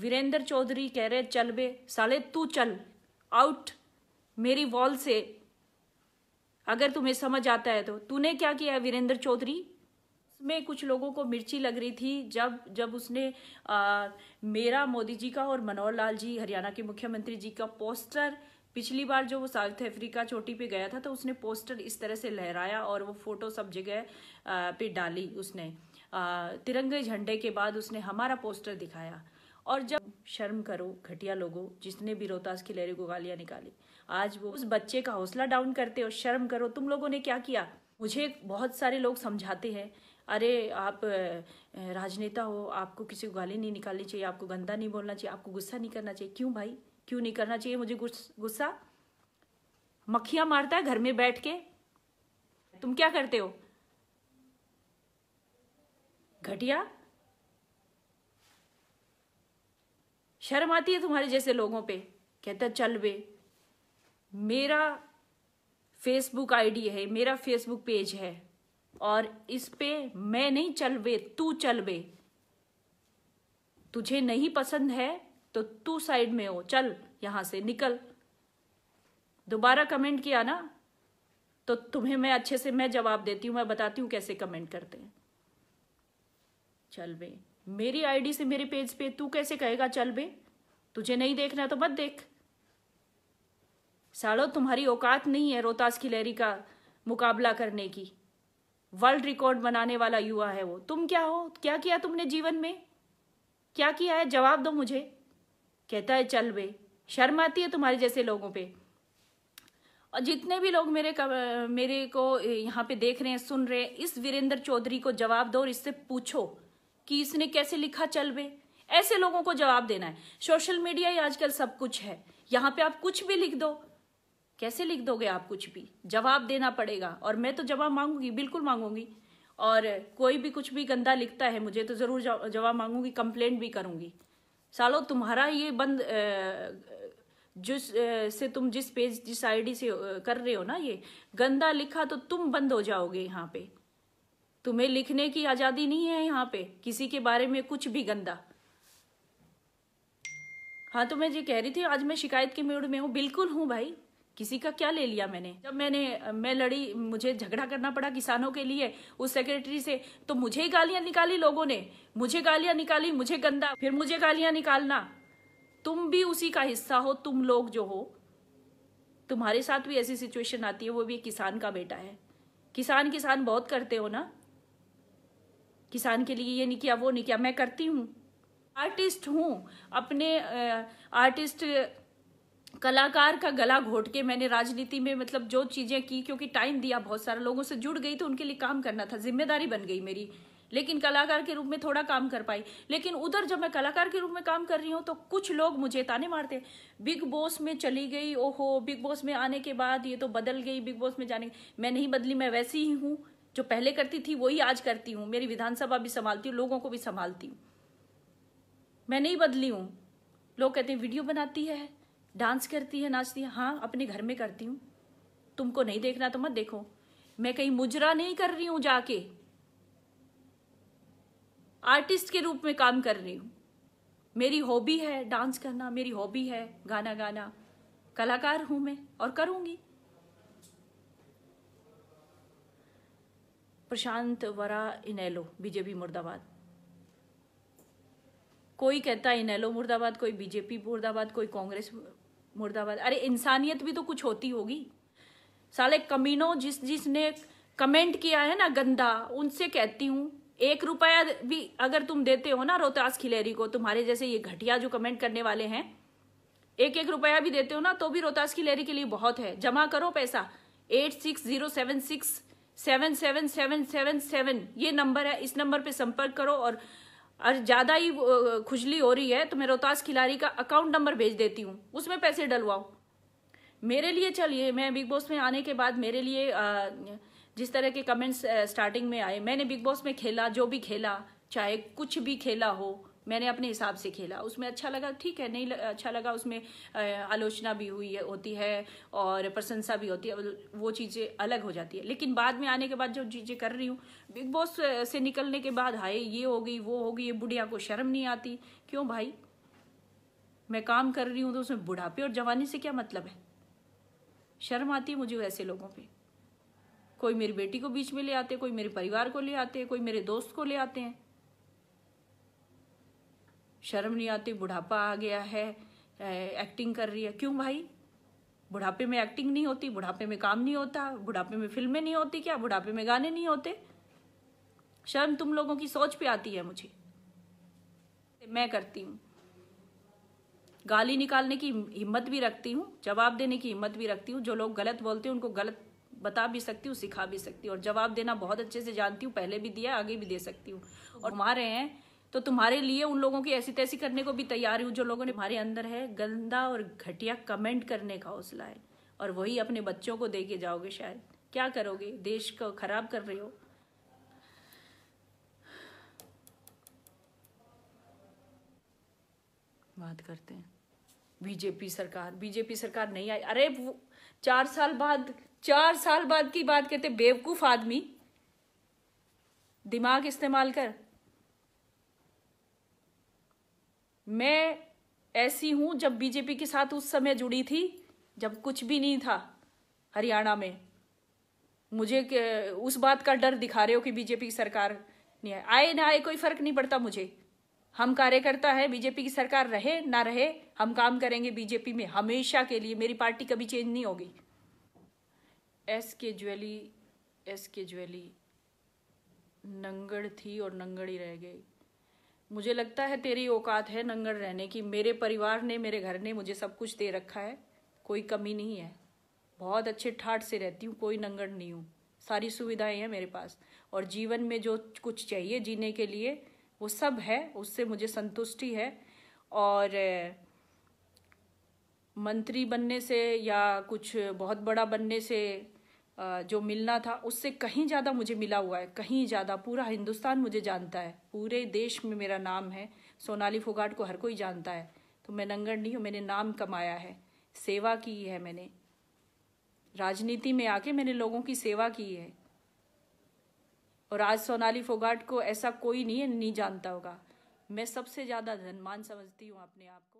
वीरेंद्र चौधरी कह रहे चल बे साले तू चल आउट मेरी वॉल से अगर तुम्हें समझ आता है तो तूने क्या किया वीरेंद्र चौधरी में कुछ लोगों को मिर्ची लग रही थी जब जब उसने आ, मेरा मोदी जी का और मनोहर लाल जी हरियाणा के मुख्यमंत्री जी का पोस्टर पिछली बार जो वो साउथ अफ्रीका चोटी पे गया था तो उसने पोस्टर इस तरह से लहराया और वो फोटो सब जगह पे डाली उसने तिरंगे झंडे के बाद उसने हमारा पोस्टर दिखाया और जब शर्म करो घटिया लोगों जिसने भी रोहतास की लहरी को गालियाँ निकाली आज वो उस बच्चे का हौसला डाउन करते हो शर्म करो तुम लोगों ने क्या किया मुझे बहुत सारे लोग समझाते हैं अरे आप राजनेता हो आपको किसी को गाली नहीं निकालनी चाहिए आपको गंदा नहीं बोलना चाहिए आपको गुस्सा नहीं करना चाहिए क्यों भाई क्यों नहीं करना चाहिए मुझे गुस्सा मक्खियाँ मारता है घर में बैठ के तुम क्या करते हो घटिया शर्म आती है तुम्हारे जैसे लोगों पे कहता चल बे मेरा फेसबुक आईडी है मेरा फेसबुक पेज है और इस पे मैं नहीं चल बे तू चल बे तुझे नहीं पसंद है तो तू साइड में हो चल यहां से निकल दोबारा कमेंट किया ना तो तुम्हें मैं अच्छे से मैं जवाब देती हूँ मैं बताती हूँ कैसे कमेंट करते हैं चल वे मेरी आईडी से मेरे पेज पे तू कैसे कहेगा चल बे तुझे नहीं देखना तो मत देख साड़ो तुम्हारी औकात नहीं है रोहतास की लहरी का मुकाबला करने की वर्ल्ड रिकॉर्ड बनाने वाला युवा है वो तुम क्या हो क्या किया तुमने जीवन में क्या किया है जवाब दो मुझे कहता है चल बे शर्म आती है तुम्हारे जैसे लोगों पे और जितने भी लोग मेरे मेरे को यहाँ पे देख रहे हैं सुन रहे हैं इस वीरेंद्र चौधरी को जवाब दो और इससे पूछो कि इसने कैसे लिखा चलवे ऐसे लोगों को जवाब देना है सोशल मीडिया ही आजकल सब कुछ है यहाँ पे आप कुछ भी लिख दो कैसे लिख दोगे आप कुछ भी जवाब देना पड़ेगा और मैं तो जवाब मांगूंगी बिल्कुल मांगूंगी और कोई भी कुछ भी गंदा लिखता है मुझे तो ज़रूर जवाब मांगूंगी कंप्लेंट भी करूंगी सालो तुम्हारा ये बंद जिस से तुम जिस पेज जिस आईडी से कर रहे हो ना ये गंदा लिखा तो तुम बंद हो जाओगे यहाँ पे तुम्हें लिखने की आजादी नहीं है यहाँ पे किसी के बारे में कुछ भी गंदा हाँ तो मैं ये कह रही थी आज मैं शिकायत के मूड में हूँ बिल्कुल हूँ भाई किसी का क्या ले लिया मैंने जब मैंने मैं लड़ी मुझे झगड़ा करना पड़ा किसानों के लिए उस सेक्रेटरी से तो मुझे ही गालियां निकाली लोगों ने मुझे गालियां निकाली मुझे गंदा फिर मुझे गालियां निकालना तुम भी उसी का हिस्सा हो तुम लोग जो हो तुम्हारे साथ भी ऐसी सिचुएशन आती है वो भी किसान का बेटा है किसान किसान बहुत करते हो ना किसान के लिए ये नहीं किया वो नहीं किया मैं करती हूँ आर्टिस्ट हूँ अपने आर्टिस्ट कलाकार का गला घोट के मैंने राजनीति में मतलब जो चीज़ें की क्योंकि टाइम दिया बहुत सारा लोगों से जुड़ गई तो उनके लिए काम करना था जिम्मेदारी बन गई मेरी लेकिन कलाकार के रूप में थोड़ा काम कर पाई लेकिन उधर जब मैं कलाकार के रूप में काम कर रही हूँ तो कुछ लोग मुझे ताने मारते बिग बॉस में चली गई ओहो बिग बॉस में आने के बाद ये तो बदल गई बिग बॉस में जाने मैं नहीं बदली मैं वैसी ही हूँ जो पहले करती थी वही आज करती हूँ मेरी विधानसभा भी संभालती हूँ लोगों को भी संभालती हूँ मैं नहीं बदली हूँ लोग कहते हैं वीडियो बनाती है डांस करती है नाचती है हाँ अपने घर में करती हूँ तुमको नहीं देखना तो मत देखो मैं कहीं मुजरा नहीं कर रही हूँ जाके आर्टिस्ट के रूप में काम कर रही हूँ मेरी हॉबी है डांस करना मेरी हॉबी है गाना गाना कलाकार हूँ मैं और करूँगी प्रशांत वरा इनेलो बीजेपी मुर्दाबाद कोई कहता है इनेलो मुर्दाबाद कोई बीजेपी मुर्दाबाद कोई कांग्रेस मुर्दाबाद अरे इंसानियत भी तो कुछ होती होगी साले कमीनो जिस जिसने कमेंट किया है ना गंदा उनसे कहती हूँ एक रुपया भी अगर तुम देते हो ना रोहतास खिलेरी को तुम्हारे जैसे ये घटिया जो कमेंट करने वाले हैं एक एक रुपया भी देते हो ना तो भी रोहतास खिलेरी के लिए बहुत है जमा करो पैसा eight six zero seven six seven seven seven seven seven ये नंबर है इस नंबर पे संपर्क करो और और ज़्यादा ही खुजली हो रही है तो मैं रोहतास खिलाड़ी का अकाउंट नंबर भेज देती हूँ उसमें पैसे डलवाओ मेरे लिए चलिए मैं बिग बॉस में आने के बाद मेरे लिए जिस तरह के कमेंट्स स्टार्टिंग में आए मैंने बिग बॉस में खेला जो भी खेला चाहे कुछ भी खेला हो मैंने अपने हिसाब से खेला उसमें अच्छा लगा ठीक है नहीं अच्छा लगा उसमें आलोचना भी हुई है होती है और प्रशंसा भी होती है वो चीज़ें अलग हो जाती है लेकिन बाद में आने के बाद जो चीज़ें कर रही हूँ बिग बॉस से निकलने के बाद हाय ये हो गई वो हो गई ये बुढ़िया को शर्म नहीं आती क्यों भाई मैं काम कर रही हूँ तो उसमें बुढ़ापे और जवानी से क्या मतलब है शर्म आती है मुझे ऐसे लोगों पर कोई मेरी बेटी को बीच में ले आते कोई मेरे परिवार को ले आते कोई मेरे दोस्त को ले आते हैं शर्म नहीं आती बुढ़ापा आ गया है एक्टिंग कर रही है क्यों भाई बुढ़ापे में एक्टिंग नहीं होती बुढ़ापे में काम नहीं होता बुढ़ापे में फिल्में नहीं होती क्या बुढ़ापे में गाने नहीं होते शर्म तुम लोगों की सोच पे आती है मुझे मैं करती हूँ गाली निकालने की हिम्मत भी रखती हूँ जवाब देने की हिम्मत भी रखती हूँ जो लोग गलत बोलते हैं उनको गलत बता भी सकती हूँ सिखा भी सकती हूँ और जवाब देना बहुत अच्छे से जानती हूँ पहले भी दिया आगे भी दे सकती हूँ और मारे हैं तो तुम्हारे लिए उन लोगों की ऐसी तैसी करने को भी तैयार हूँ जो लोगों ने हमारे अंदर है गंदा और घटिया कमेंट करने का हौसला है और वही अपने बच्चों को दे के जाओगे शायद क्या करोगे देश को खराब कर रहे हो बात करते हैं बीजेपी सरकार बीजेपी सरकार नहीं आई अरे वो चार साल बाद चार साल बाद की बात करते बेवकूफ आदमी दिमाग इस्तेमाल कर मैं ऐसी हूँ जब बीजेपी के साथ उस समय जुड़ी थी जब कुछ भी नहीं था हरियाणा में मुझे उस बात का डर दिखा रहे हो कि बीजेपी की सरकार नहीं आए आए ना आए कोई फर्क नहीं पड़ता मुझे हम कार्यकर्ता है बीजेपी की सरकार रहे ना रहे हम काम करेंगे बीजेपी में हमेशा के लिए मेरी पार्टी कभी चेंज नहीं होगी एस के ज्वेली एस के ज्वेली नंगड़ थी और नंगड़ ही रह गई मुझे लगता है तेरी औकात है नंगड़ रहने की मेरे परिवार ने मेरे घर ने मुझे सब कुछ दे रखा है कोई कमी नहीं है बहुत अच्छे ठाठ से रहती हूँ कोई नंगड़ नहीं हूँ सारी सुविधाएं हैं मेरे पास और जीवन में जो कुछ चाहिए जीने के लिए वो सब है उससे मुझे संतुष्टि है और मंत्री बनने से या कुछ बहुत बड़ा बनने से जो मिलना था उससे कहीं ज़्यादा मुझे मिला हुआ है कहीं ज़्यादा पूरा हिंदुस्तान मुझे जानता है पूरे देश में मेरा नाम है सोनाली फोगाट को हर कोई जानता है तो मैं नंगड़ नहीं हूँ मैंने नाम कमाया है सेवा की है मैंने राजनीति में आके मैंने लोगों की सेवा की है और आज सोनाली फोगाट को ऐसा कोई नहीं है नहीं जानता होगा मैं सबसे ज़्यादा धनमान समझती हूँ अपने आप को